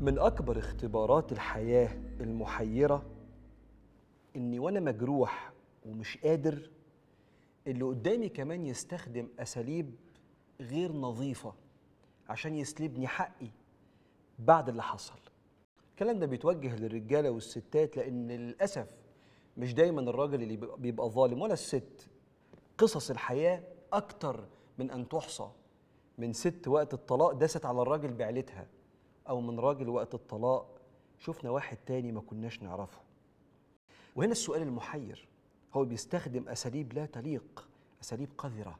من أكبر اختبارات الحياة المحيرة إني وأنا مجروح ومش قادر اللي قدامي كمان يستخدم أساليب غير نظيفة عشان يسلبني حقي بعد اللي حصل الكلام ده بيتوجه للرجالة والستات لأن للأسف مش دايما الراجل اللي بيبقى ظالم ولا الست قصص الحياة أكتر من أن تحصى من ست وقت الطلاق دست على الراجل بعيلتها أو من راجل وقت الطلاق شفنا واحد تاني ما كناش نعرفه وهنا السؤال المحير هو بيستخدم أساليب لا تليق أساليب قذرة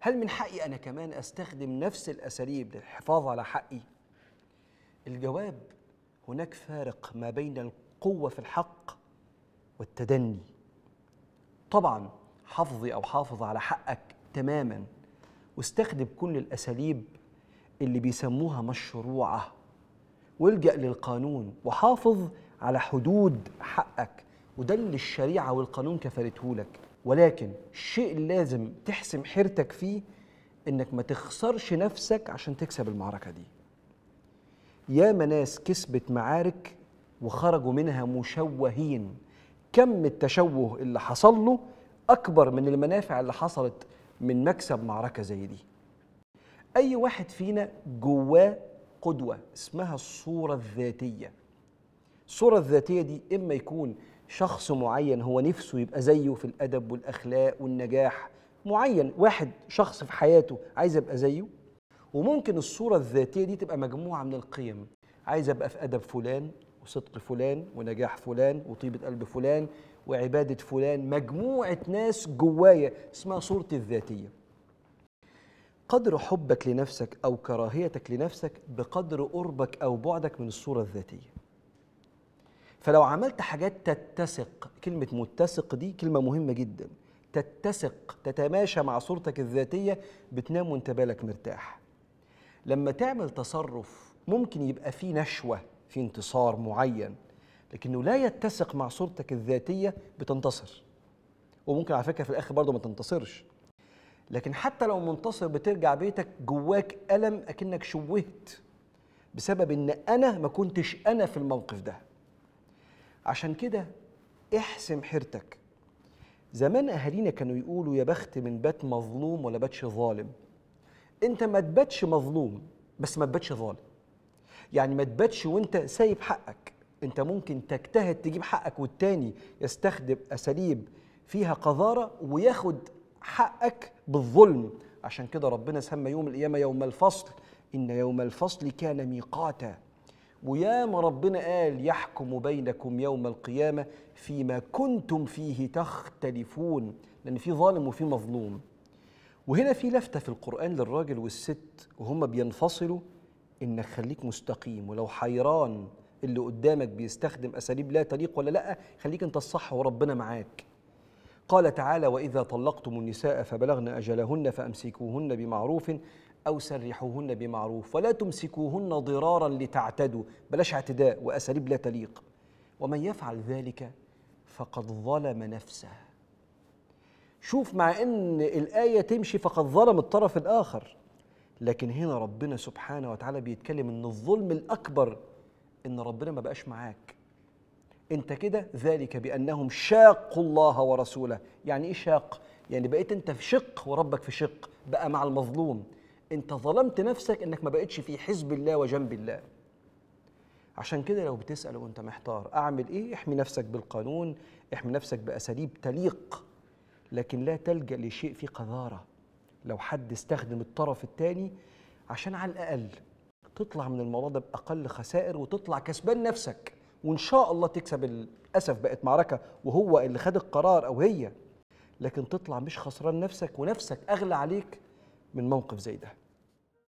هل من حقي أنا كمان أستخدم نفس الأساليب للحفاظ على حقي؟ الجواب هناك فارق ما بين القوة في الحق والتدني طبعا حافظي أو حافظ على حقك تماما واستخدم كل الأساليب اللي بيسموها مشروعه والجأ للقانون وحافظ على حدود حقك وده اللي الشريعة والقانون لك ولكن الشيء اللي لازم تحسم حيرتك فيه انك ما تخسرش نفسك عشان تكسب المعركة دي ياما ناس كسبت معارك وخرجوا منها مشوهين كم التشوه اللي حصل له أكبر من المنافع اللي حصلت من مكسب معركة زي دي اي واحد فينا جواه قدوه اسمها الصوره الذاتيه الصوره الذاتيه دي اما يكون شخص معين هو نفسه يبقى زيه في الادب والاخلاق والنجاح معين واحد شخص في حياته عايز ابقى زيه وممكن الصوره الذاتيه دي تبقى مجموعه من القيم عايز ابقى في ادب فلان وصدق فلان ونجاح فلان وطيبه قلب فلان وعباده فلان مجموعه ناس جوايا اسمها صورتي الذاتيه قدر حبك لنفسك أو كراهيتك لنفسك بقدر قربك أو بعدك من الصورة الذاتية فلو عملت حاجات تتسق كلمة متسق دي كلمة مهمة جدا تتسق تتماشى مع صورتك الذاتية بتنام وانت بالك مرتاح لما تعمل تصرف ممكن يبقى فيه نشوة في انتصار معين لكنه لا يتسق مع صورتك الذاتية بتنتصر وممكن على فكرة في الآخر برضه ما تنتصرش لكن حتى لو منتصر بترجع بيتك جواك ألم أكنك شوهت بسبب إن أنا ما كنتش أنا في الموقف ده عشان كده احسم حيرتك زمان أهالينا كانوا يقولوا يا بخت من بات مظلوم ولا باتش ظالم أنت ما تباتش مظلوم بس ما تباتش ظالم يعني ما تباتش وانت سايب حقك انت ممكن تجتهد تجيب حقك والتاني يستخدم اساليب فيها قذاره وياخد حقك بالظلم عشان كده ربنا سمى يوم القيامه يوم الفصل ان يوم الفصل كان ميقاتا وياما ربنا قال يحكم بينكم يوم القيامه فيما كنتم فيه تختلفون لان في ظالم وفي مظلوم وهنا في لفته في القران للراجل والست وهما بينفصلوا انك خليك مستقيم ولو حيران اللي قدامك بيستخدم اساليب لا تليق ولا لا خليك انت الصح وربنا معاك قال تعالى وإذا طلقتم النساء فبلغن أجلهن فأمسكوهن بمعروف أو سرحوهن بمعروف ولا تمسكوهن ضرارا لتعتدوا بلاش اعتداء وأساليب لا تليق ومن يفعل ذلك فقد ظلم نفسه شوف مع أن الآية تمشي فقد ظلم الطرف الآخر لكن هنا ربنا سبحانه وتعالى بيتكلم أن الظلم الأكبر أن ربنا ما بقاش معاك انت كده ذلك بانهم شاقوا الله ورسوله يعني ايه شاق يعني بقيت انت في شق وربك في شق بقى مع المظلوم انت ظلمت نفسك انك ما بقتش في حزب الله وجنب الله عشان كده لو بتسال وانت محتار اعمل ايه احمي نفسك بالقانون احمي نفسك باساليب تليق لكن لا تلجا لشيء فيه قذاره لو حد استخدم الطرف الثاني عشان على الاقل تطلع من الموضوع ده باقل خسائر وتطلع كسبان نفسك وان شاء الله تكسب للاسف بقت معركه وهو اللي خد القرار او هي لكن تطلع مش خسران نفسك ونفسك اغلى عليك من موقف زي ده